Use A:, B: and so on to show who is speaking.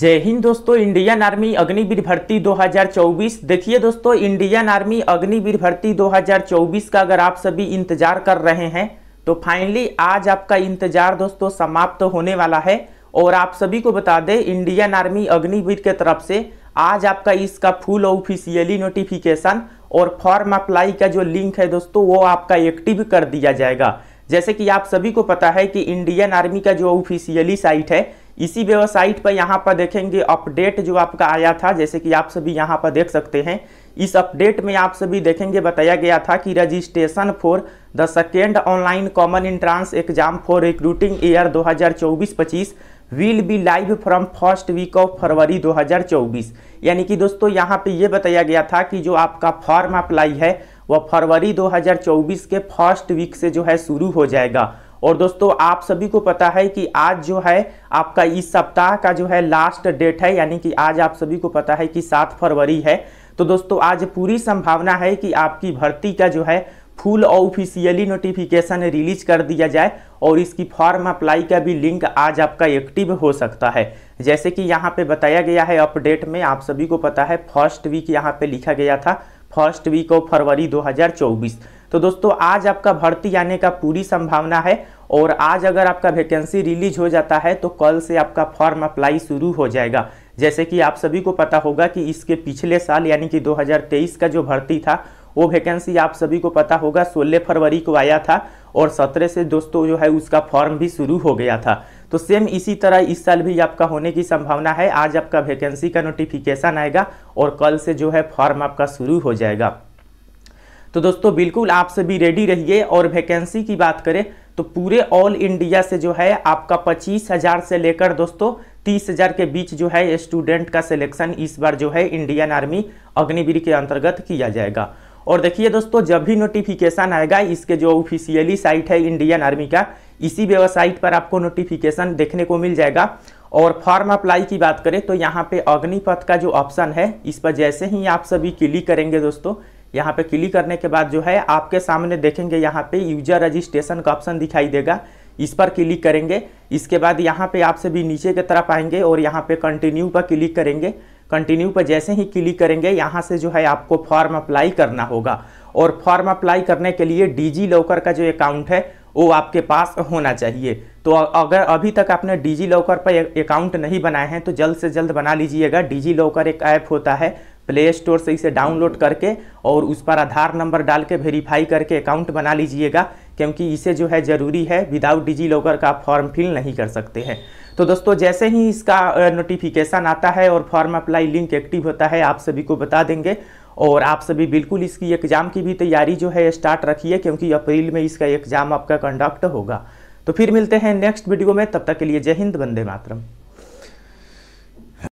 A: जय हिंद दोस्तों Indian army Agniveer भर्ती 2024 देखिए दोस्तों इंडियन आर्मी अग्निवीर भर्ती 2024 का अगर आप सभी इंतजार कर रहे हैं तो फाइनली आज आपका इंतजार दोस्तों समाप्त तो होने वाला है और आप सभी को बता दें इंडियन आर्मी अग्निवीर के तरफ से आज आपका इसका फुल ऑफिशियली नोटिफिकेशन और फॉर्म अप्लाई का जो लिंक है दोस्तों वो आपका एक्टिव कर दिया जाएगा जैसे कि आप सभी को पता है कि इंडियन आर्मी का जो ऑफिशियली साइट है इसी वेबसाइट पर यहाँ पर देखेंगे अपडेट जो आपका आया था जैसे कि आप सभी यहाँ पर देख सकते हैं इस अपडेट में आप सभी देखेंगे बताया गया था कि registration for the second online common entrance exam for recruiting year 2024-25 will be live from first week of February 2024 यानी कि दोस्तों यहाँ पे ये बताया गया था कि जो आपका फॉर्म अप्लाई है वह फरवरी 2024 के फर्स्ट वीक से जो है शुरू हो जाएगा और दोस्तों आप सभी को पता है कि आज जो है आपका इस सप्ताह का जो है लास्ट डेट है यानी कि आज आप सभी को पता है कि सात फरवरी है तो दोस्तों आज पूरी संभावना है कि आपकी भर्ती का जो है फुल ऑफिशियली नोटिफिकेशन रिलीज कर दिया जाए और इसकी फॉर्म अप्लाई का भी लिंक आज आपका एक्टिव हो सकता है जैसे कि यहाँ पे बताया गया है अपडेट में आप सभी को पता है फर्स्ट वीक यहाँ पे लिखा गया था फर्स्ट वीक ऑफ फरवरी 2024 तो दोस्तों आज आपका भर्ती आने का पूरी संभावना है और आज अगर आपका वैकेंसी रिलीज हो जाता है तो कल से आपका फॉर्म अप्लाई शुरू हो जाएगा जैसे कि आप सभी को पता होगा कि इसके पिछले साल यानी कि 2023 का जो भर्ती था वो वैकेंसी आप सभी को पता होगा 16 फरवरी को आया था और 17 से दोस्तों जो है उसका फॉर्म भी शुरू हो गया था तो सेम इसी तरह इस साल भी आपका होने की संभावना है आज आपका वैकेंसी का नोटिफिकेशन आएगा और कल से जो है फॉर्म आपका शुरू हो जाएगा तो दोस्तों बिल्कुल आप सभी रेडी रहिए और वैकेंसी की बात करें तो पूरे ऑल इंडिया से जो है आपका पच्चीस हजार से लेकर दोस्तों तीस हजार के बीच जो है स्टूडेंट का सिलेक्शन इस बार जो है इंडियन आर्मी अग्निवीर के अंतर्गत किया जाएगा और देखिए दोस्तों जब भी नोटिफिकेशन आएगा इसके जो ऑफिशियली साइट है इंडियन आर्मी का इसी वेबसाइट पर आपको नोटिफिकेशन देखने को मिल जाएगा और फॉर्म अप्लाई की बात करें तो यहाँ पे अग्निपथ का जो ऑप्शन है इस पर जैसे ही आप सभी क्लिक करेंगे दोस्तों यहाँ पे क्लिक करने के बाद जो है आपके सामने देखेंगे यहाँ पे यूजर रजिस्ट्रेशन का ऑप्शन दिखाई देगा इस पर क्लिक करेंगे इसके बाद यहाँ पे आपसे भी नीचे की तरफ आएंगे और यहाँ पे कंटिन्यू पर क्लिक करेंगे कंटिन्यू पर जैसे ही क्लिक करेंगे यहाँ से जो है आपको फॉर्म अप्लाई करना होगा और फॉर्म अप्लाई करने के लिए डिजी लॉकर का जो अकाउंट है वो आपके पास होना चाहिए तो अगर अभी तक आपने डिजी लॉकर पर अकाउंट नहीं बनाए हैं तो जल्द से जल्द बना लीजिएगा डिजी लॉकर एक ऐप होता है प्ले स्टोर से इसे डाउनलोड करके और उस पर आधार नंबर डाल के वेरीफाई करके अकाउंट बना लीजिएगा क्योंकि इसे जो है ज़रूरी है विदाउट डिजी लॉकर का फॉर्म फिल नहीं कर सकते हैं तो दोस्तों जैसे ही इसका नोटिफिकेशन आता है और फॉर्म अप्लाई लिंक एक्टिव होता है आप सभी को बता देंगे और आप सभी बिल्कुल इसकी एग्ज़ाम की भी तैयारी जो है स्टार्ट रखिए क्योंकि अप्रैल में इसका एग्ज़ाम आपका कंडक्ट होगा तो फिर मिलते हैं नेक्स्ट वीडियो में तब तक के लिए जय हिंद वंदे मातरम